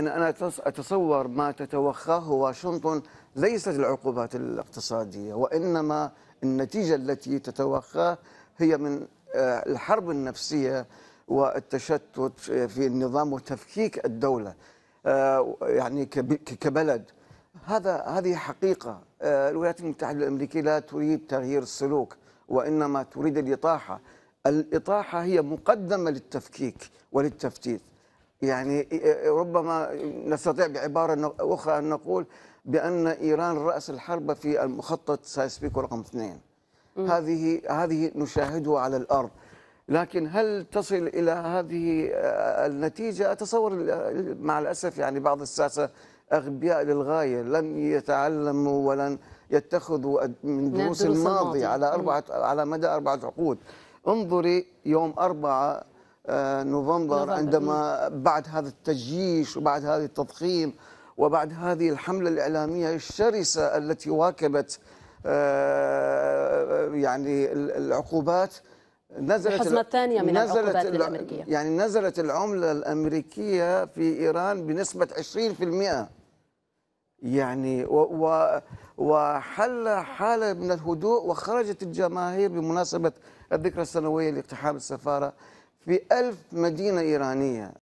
أنا أتصور ما تتوخاه واشنطن ليست العقوبات الاقتصادية وإنما النتيجة التي تتوخاه هي من آه، الحرب النفسية والتشتت في النظام وتفكيك الدولة آه، يعني كبلد هذا هذه حقيقة آه، الولايات المتحدة الأمريكية لا تريد تغيير السلوك وإنما تريد الإطاحة الإطاحة هي مقدمة للتفكيك وللتفتيت يعني ربما نستطيع بعبارة أخرى أن نقول بأن إيران رأس الحرب في المخطط سايسبيكو رقم اثنين هذه هذه نشاهده على الأرض لكن هل تصل إلى هذه آه، النتيجة أتصور مع الأسف يعني بعض الساسة أغبياء للغاية لم يتعلموا ولن يتخذوا من دروس الماضي على أربعة على مدى أربعة عقود انظري يوم أربعة آه، نوفمبر عندما بعد هذا التجييش وبعد هذا التضخيم وبعد هذه الحملة الإعلامية الشرسة التي واكبت آه، يعني العقوبات نزلت الحزمة الثانية من نزلت العقوبات الأمريكية يعني نزلت العملة الأمريكية في إيران بنسبة 20% يعني و و وحل حالة من الهدوء وخرجت الجماهير بمناسبة الذكرى السنوية لاقتحام السفارة في ألف مدينة إيرانية